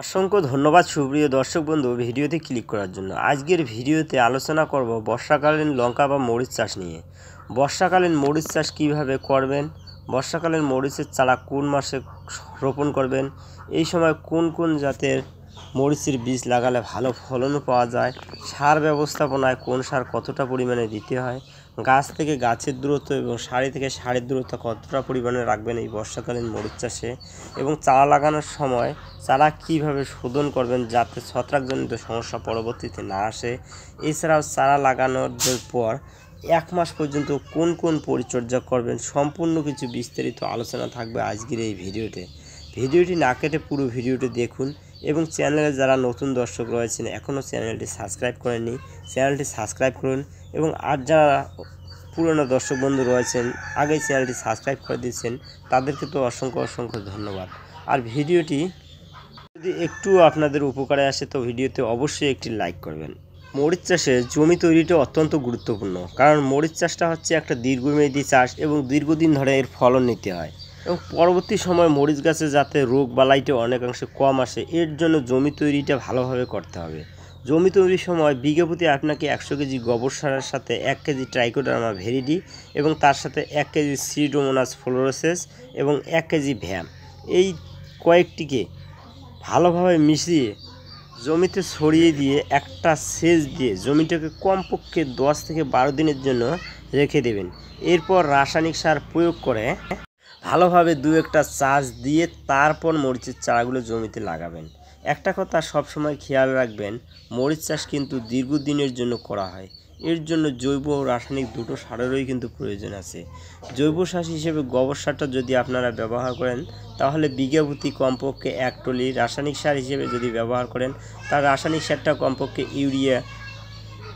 অসংখ্য ধন্যবাদ সুপ্রিয় দর্শক বন্ধু ভিডিওতে ক্লিক করার জন্য আজকের ভিডিওতে আলোচনা করব বর্ষাকালীন লঙ্কা বা মরিচ চাষ নিয়ে বর্ষাকালীন মরিচ চাষ কীভাবে করবেন বর্ষাকালীন মরিচের চারা কোন মাসে রোপণ করবেন এই সময় কোন কোন জাতের মরিচের বীজ লাগালে ভালো ফলনও পাওয়া যায় সার ব্যবস্থাপনায় কোন সার কতটা পরিমাণে দিতে হয় গাছ থেকে গাছের দূরত্ব এবং সারি থেকে সারির দূরত্ব কতটা পরিমাণে রাখবেন এই বর্ষাকালীন মরিচ চাষে এবং চারা লাগানোর সময় চারা কিভাবে শোধন করবেন যাতে ছত্রাকজনিত সমস্যা পরবর্তীতে না আসে এছাড়াও চারা লাগানোর পর এক মাস পর্যন্ত কোন কোন পরিচর্যা করবেন সম্পূর্ণ কিছু বিস্তারিত আলোচনা থাকবে আজকের এই ভিডিওতে ভিডিওটি না কেটে পুরো ভিডিওটি দেখুন এবং চ্যানেলে যারা নতুন দর্শক রয়েছেন এখনও চ্যানেলটি সাবস্ক্রাইব করেননি চ্যানেলটি সাবস্ক্রাইব করুন এবং আর যারা পুরনো দর্শক বন্ধু রয়েছেন আগেই চ্যানেলটি সাবস্ক্রাইব করে দিয়েছেন তাদেরকে তো অসংখ্য অসংখ্য ধন্যবাদ আর ভিডিওটি যদি একটু আপনাদের উপকারে আসে তো ভিডিওতে অবশ্যই একটি লাইক করবেন মরিচ চাষে জমি তৈরিটা অত্যন্ত গুরুত্বপূর্ণ কারণ মরিচ চাষটা হচ্ছে একটা দীর্ঘমেয়াদী চাষ এবং দীর্ঘদিন ধরে এর ফলন নিতে হয় এবং পরবর্তী সময় মরিচ গাছে যাতে রোগ বালাইটা অনেকাংশে কম আসে এর জন্য জমি তৈরিটা ভালোভাবে করতে হবে জমি তৈরির সময় বিঘা প্রতি আপনাকে একশো কেজি গোবর সারের সাথে এক কেজি ট্রাইকোডারমা ভেরিডি এবং তার সাথে এক কেজি সিডোমোনাস ফ্লোরোসেস এবং এক কেজি ভ্যাম এই কয়েকটিকে ভালোভাবে মিশিয়ে জমিতে ছড়িয়ে দিয়ে একটা সেচ দিয়ে জমিটাকে কমপক্ষে দশ থেকে বারো দিনের জন্য রেখে দেবেন এরপর রাসায়নিক সার প্রয়োগ করে ভালোভাবে দু একটা চাষ দিয়ে তারপর মরিচের চারাগুলো জমিতে লাগাবেন একটা কথা সবসময় খেয়াল রাখবেন মরিচ চাষ কিন্তু দীর্ঘদিনের জন্য করা হয় এর জন্য জৈব ও রাসায়নিক দুটো সারেরই কিন্তু প্রয়োজন আছে জৈব সার হিসেবে গোবর সারটা যদি আপনারা ব্যবহার করেন তাহলে বিঘাভূতি কমপক্ষে এক টলি রাসায়নিক সার হিসেবে যদি ব্যবহার করেন তার রাসায়নিক সারটা কমপক্ষে ইউরিয়া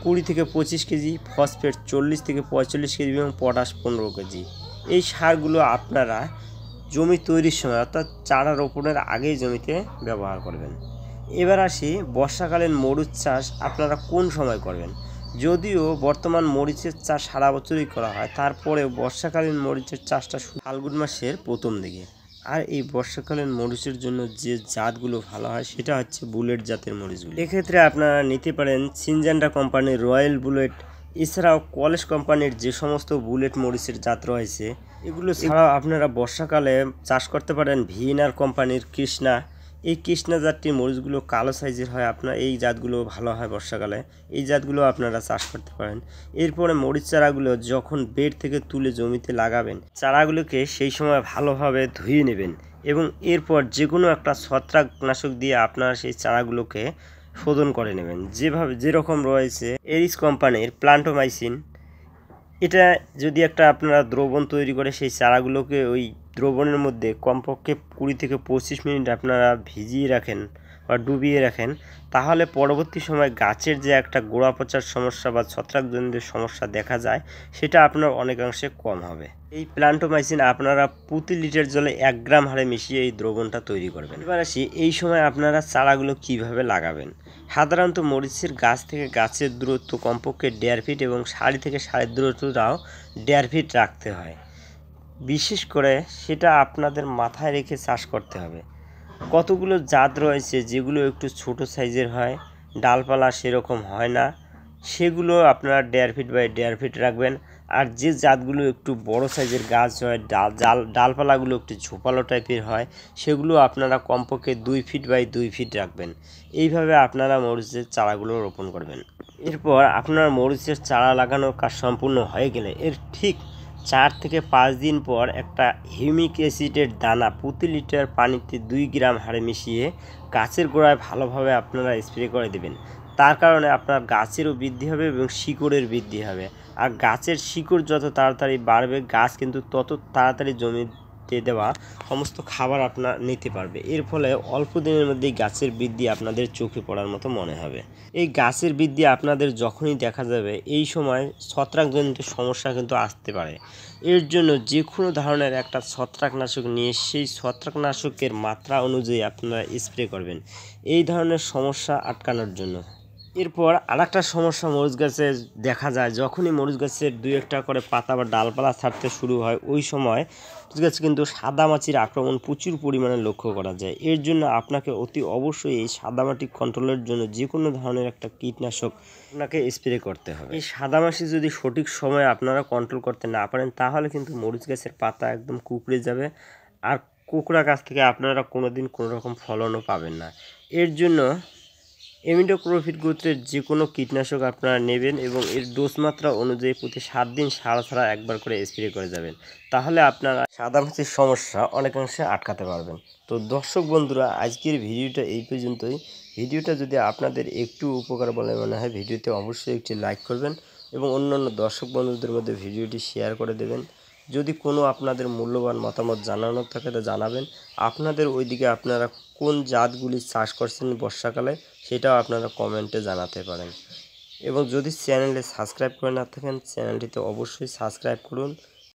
কুড়ি থেকে পঁচিশ কেজি ফসফেট চল্লিশ থেকে পঁয়তাল্লিশ কেজি এবং পটাশ পনেরো কেজি এই সারগুলো আপনারা জমি তৈরির সময় অর্থাৎ চারা রোপণের আগেই জমিতে ব্যবহার করবেন এবার আসি বর্ষাকালীন মরিচ চাষ আপনারা কোন সময় করবেন যদিও বর্তমান মরিচের চাষ সারা বছরই করা হয় তারপরে বর্ষাকালীন মরিচের চাষটা ফাল্গুন মাসের প্রথম দিকে আর এই বর্ষাকালীন মরিচের জন্য যে জাতগুলো ভালো হয় সেটা হচ্ছে বুলেট জাতের মরিচগুলো এক্ষেত্রে আপনারা নিতে পারেন সিনজান্ডা কোম্পানির রয়্যাল বুলেট এছাড়াও কলেজ কোম্পানির যে সমস্ত বুলেট মরিচের জাত রয়েছে এগুলো ছাড়াও আপনারা বর্ষাকালে চাষ করতে পারেন ভিএনআর কোম্পানির কৃষ্ণা এই কৃষ্ণা জাতটির মরিচগুলো কালো সাইজের হয় আপনার এই জাতগুলো ভালো হয় বর্ষাকালে এই জাতগুলো আপনারা চাষ করতে পারেন এরপরে মরিচ চারাগুলো যখন বেড থেকে তুলে জমিতে লাগাবেন চারাগুলোকে সেই সময় ভালোভাবে ধুয়ে নেবেন এবং এরপর যে কোনো একটা ছত্রাকনাশক দিয়ে আপনারা সেই চারাগুলোকে শোধন করে নেবেন যেভাবে যেরকম রয়েছে এরিস কোম্পানির প্লান্টোমাইসিন এটা যদি একটা আপনারা দ্রবণ তৈরি করে সেই চারাগুলোকে ওই দ্রবণের মধ্যে কমপক্ষে কুড়ি থেকে পঁচিশ মিনিট আপনারা ভিজিয়ে রাখেন বা ডুবিয়ে রাখেন তাহলে পরবর্তী সময় গাছের যে একটা গোড়া পচার সমস্যা বা ছত্রাকজনিত সমস্যা দেখা যায় সেটা আপনার অনেকাংশে কম হবে এই প্লান্টোমাইসিন আপনারা প্রতি লিটার জলে এক গ্রাম হারে মিশিয়ে এই দ্রবণটা তৈরি করবেন এবার আসি এই সময় আপনারা চারাগুলো কিভাবে লাগাবেন সাধারণত মরিচের গাছ থেকে গাছের দূরত্ব কমপক্ষে দেড় ফিট এবং সাড়ে থেকে সাড়ে দূরত্বটাও দেড় ফিট রাখতে হয় বিশেষ করে সেটা আপনাদের মাথায় রেখে চাষ করতে হবে কতগুলো জাত রয়েছে যেগুলো একটু ছোট সাইজের হয় ডালপালা সেরকম হয় না সেগুলো আপনারা দেড় ফিট বাই দেড় ফিট রাখবেন আর যে জাতগুলো একটু বড় সাইজের গাছ হয় ডাল ডাল ডালপালাগুলো একটু ঝোপালো টাইপের হয় সেগুলো আপনারা কমপক্ষে দুই ফিট বাই দুই ফিট রাখবেন এইভাবে আপনারা মরিচের চারাগুলো রোপণ করবেন এরপর আপনার মরিচের চারা লাগানোর কাজ সম্পূর্ণ হয়ে গেলে এর ঠিক চার থেকে পাঁচ দিন পর একটা হিউমিক অ্যাসিডের দানা প্রতি লিটার পানিতে দুই গ্রাম হারে মিশিয়ে গাছের গোড়ায় ভালোভাবে আপনারা স্প্রে করে দেবেন তার কারণে আপনার গাছেরও বৃদ্ধি হবে এবং শিকড়ের বৃদ্ধি হবে আর গাছের শিকড় যত তাড়াতাড়ি বাড়বে গাছ কিন্তু তত তাড়াতাড়ি জমির মাটিতে দেওয়া সমস্ত খাবার আপনার নিতে পারবে এর ফলে অল্প দিনের মধ্যে গাছের বৃদ্ধি আপনাদের চোখে পড়ার মতো মনে হবে এই গাছের বৃদ্ধি আপনাদের যখনই দেখা যাবে এই সময় ছত্রাকজনিত সমস্যা কিন্তু আসতে পারে এর জন্য যে কোনো ধরনের একটা ছত্রাকনাশক নিয়ে সেই ছত্রাকনাশকের মাত্রা অনুযায়ী আপনারা স্প্রে করবেন এই ধরনের সমস্যা আটকানোর জন্য এরপর আরেকটা সমস্যা মরিচ গাছে দেখা যায় যখনই মরিচ গাছের দুই একটা করে পাতা বা ডালপালা ছাড়তে শুরু হয় ওই সময় মরিচ গাছে কিন্তু সাদা মাছির আক্রমণ প্রচুর পরিমাণে লক্ষ্য করা যায় এর জন্য আপনাকে অতি অবশ্যই এই সাদামাটি কন্ট্রোলের জন্য যে কোনো ধরনের একটা কীটনাশক আপনাকে স্প্রে করতে হবে এই সাদামাছি যদি সঠিক সময়ে আপনারা কন্ট্রোল করতে না পারেন তাহলে কিন্তু মরিচ গাছের পাতা একদম কুকড়ে যাবে আর কুকুরা গাছ থেকে আপনারা কোনোদিন কোনো রকম ফলনও পাবেন না এর জন্য এমিডোক্রোফিট গোত্রের যে কোনো কীটনাশক আপনারা নেবেন এবং এর ডোজ মাত্রা অনুযায়ী প্রতি সাত দিন সারা ছাড়া একবার করে স্প্রে করে যাবেন তাহলে আপনারা সাদা মাছির সমস্যা অনেকাংশে আটকাতে পারবেন তো দর্শক বন্ধুরা আজকের ভিডিওটা এই পর্যন্তই ভিডিওটা যদি আপনাদের একটু উপকার বলে মনে হয় ভিডিওতে অবশ্যই একটি লাইক করবেন এবং অন্যান্য দর্শক বন্ধুদের মধ্যে ভিডিওটি শেয়ার করে দেবেন যদি কোনো আপনাদের মূল্যবান মতামত জানানোর থাকে তা জানাবেন আপনাদের ওইদিকে আপনারা কোন জাতগুলি চাষ করছেন বর্ষাকালে সেটাও আপনারা কমেন্টে জানাতে পারেন এবং যদি চ্যানেলে সাবস্ক্রাইব করে না থাকেন চ্যানেলটিতে অবশ্যই সাবস্ক্রাইব করুন